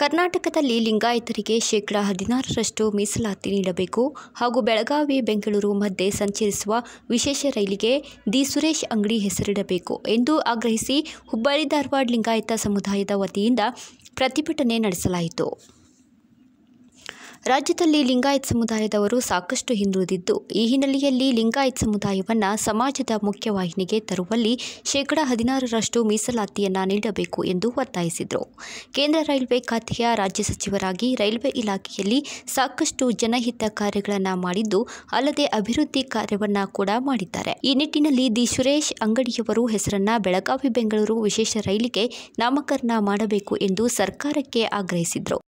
ಕರ್ನಾಟಕದಲ್ಲಿ ಲಿಂಗಾಯತರಿಗೆ ಶೇಕಡಾ ಹದಿನಾರರಷ್ಟು ಮೀಸಲಾತಿ ನೀಡಬೇಕು ಹಾಗೂ ಬೆಳಗಾವಿ ಬೆಂಗಳೂರು ಮಧ್ಯೆ ಸಂಚರಿಸುವ ವಿಶೇಷ ರೈಲಿಗೆ ದಿ ಸುರೇಶ್ ಅಂಗಡಿ ಹೆಸರಿಡಬೇಕು ಎಂದು ಆಗ್ರಹಿಸಿ ಹುಬ್ಬಳ್ಳಿ ಧಾರವಾಡ ಲಿಂಗಾಯತ ಸಮುದಾಯದ ವತಿಯಿಂದ ಪ್ರತಿಭಟನೆ ನಡೆಸಲಾಯಿತು ರಾಜ್ಯದಲ್ಲಿ ಲಿಂಗಾಯತ್ ಸಮುದಾಯದವರು ಸಾಕಷ್ಟು ಹಿಂದುಳಿದಿದ್ದು ಈ ಹಿನ್ನೆಲೆಯಲ್ಲಿ ಲಿಂಗಾಯತ್ ಸಮುದಾಯವನ್ನು ಸಮಾಜದ ಮುಖ್ಯವಾಹಿನಿಗೆ ತರುವಲ್ಲಿ ಶೇಕಡಾ ಹದಿನಾರರಷ್ಟು ಮೀಸಲಾತಿಯನ್ನು ನೀಡಬೇಕು ಎಂದು ಒತ್ತಾಯಿಸಿದರು ಕೇಂದ್ರ ರೈಲ್ವೆ ಖಾತೆಯ ರಾಜ್ಯ ಸಚಿವರಾಗಿ ರೈಲ್ವೆ ಇಲಾಖೆಯಲ್ಲಿ ಸಾಕಷ್ಟು ಜನಹಿತ ಕಾರ್ಯಗಳನ್ನು ಮಾಡಿದ್ದು ಅಲ್ಲದೆ ಅಭಿವೃದ್ಧಿ ಕಾರ್ಯವನ್ನು ಕೂಡ ಮಾಡಿದ್ದಾರೆ ಈ ನಿಟ್ಟಿನಲ್ಲಿ ದಿ ಸುರೇಶ್ ಅಂಗಡಿಯವರು ಹೆಸರನ್ನ ಬೆಳಗಾವಿ ಬೆಂಗಳೂರು ವಿಶೇಷ ರೈಲಿಗೆ ನಾಮಕರಣ ಮಾಡಬೇಕು ಎಂದು ಸರ್ಕಾರಕ್ಕೆ ಆಗ್ರಹಿಸಿದರು